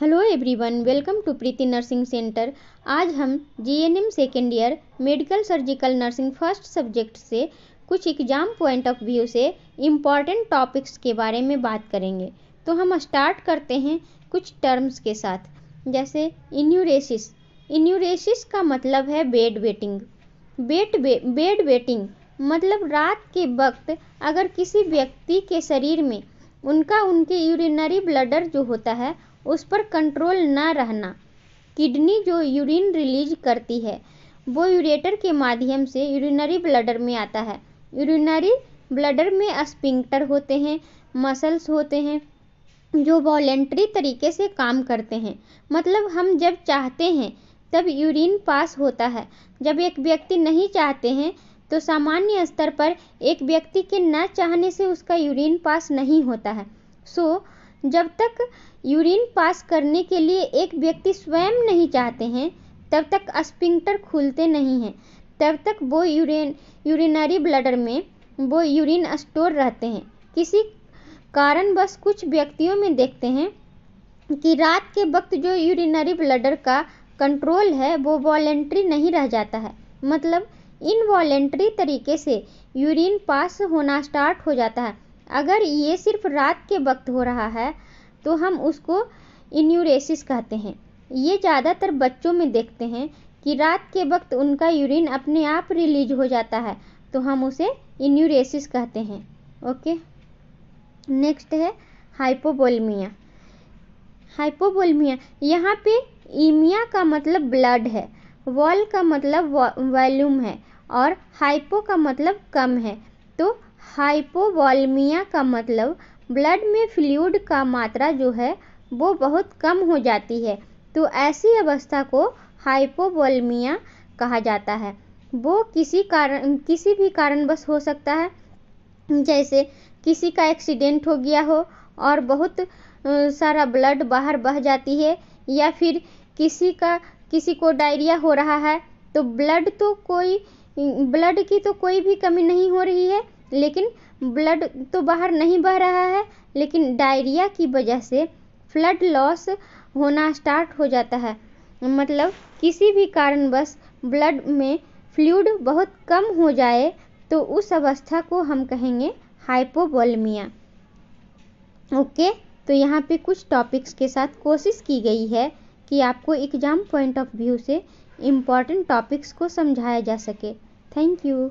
hello everyone welcome to Preeti nursing centre आज हम GNM second year medical surgical nursing first subject से कुछ exam point of view से important topics के बारे में बात करेंगे तो हम स्टार्ट करते हैं कुछ टर्म्स के साथ जैसे इन्यूरेसिस इन्यूरेसिस का मतलब है bed wetting bed be, bed wetting मतलब रात के वक्त अगर किसी व्यक्ति के शरीर में उनका उनके यूरिनरी ब्लडर जो होता है उस पर कंट्रोल न रहना किडनी जो यूरिन रिलीज करती है वो यूरेटर के माध्यम से यूरिनरी ब्लडर में आता है यूरिनरी ब्लडर में स्पिंक्टर होते हैं मसल्स होते हैं जो वॉलेंट्री तरीके से काम करते हैं मतलब हम जब चाहते हैं तब यूरिन पास होता है जब एक व्यक्ति नहीं चाहते हैं तो सामान्य स्तर पर एक व्यक्ति के न चाहने से उसका यूरिन पास नहीं होता है सो so, जब तक यूरिन पास करने के लिए एक व्यक्ति स्वयं नहीं चाहते हैं तब तक स्पिंक्टर खुलते नहीं हैं तब तक वो यूरिन यूरिनरी ब्लडर में वो यूरिन स्टोर रहते हैं किसी कारण बस कुछ व्यक्तियों में देखते हैं कि रात के वक्त जो यूरिनरी ब्लडर का कंट्रोल है वो वॉलेंट्री नहीं रह जाता है मतलब इनवॉलेंट्री तरीके से यूरिन पास होना स्टार्ट हो जाता है अगर ये सिर्फ रात के वक्त हो रहा है तो हम उसको इन्यूरेसिस कहते हैं ये ज़्यादातर बच्चों में देखते हैं कि रात के वक्त उनका यूरिन अपने आप रिलीज हो जाता है तो हम उसे इन्यूरेसिस कहते हैं ओके नेक्स्ट है हाइपोबोलमिया हाइपोबोलमिया यहाँ पे ईमिया का मतलब ब्लड है वॉल का मतलब वॉल्यूम है और हाइपो का मतलब कम है तो हाइपोवॉलमिया का मतलब ब्लड में फ्लूड का मात्रा जो है वो बहुत कम हो जाती है तो ऐसी अवस्था को हाइपोवॉलमिया कहा जाता है वो किसी कारण किसी भी कारणवश हो सकता है जैसे किसी का एक्सीडेंट हो गया हो और बहुत सारा ब्लड बाहर बह जाती है या फिर किसी का किसी को डायरिया हो रहा है तो ब्लड तो कोई ब्लड की तो कोई भी कमी नहीं हो रही है लेकिन ब्लड तो बाहर नहीं बह रहा है लेकिन डायरिया की वजह से फ्लड लॉस होना स्टार्ट हो जाता है मतलब किसी भी कारणवश ब्लड में फ्लूड बहुत कम हो जाए तो उस अवस्था को हम कहेंगे हाइपोबोलमिया ओके तो यहाँ पे कुछ टॉपिक्स के साथ कोशिश की गई है कि आपको एग्ज़ाम पॉइंट ऑफ व्यू से इम्पॉर्टेंट टॉपिक्स को समझाया जा सके थैंक यू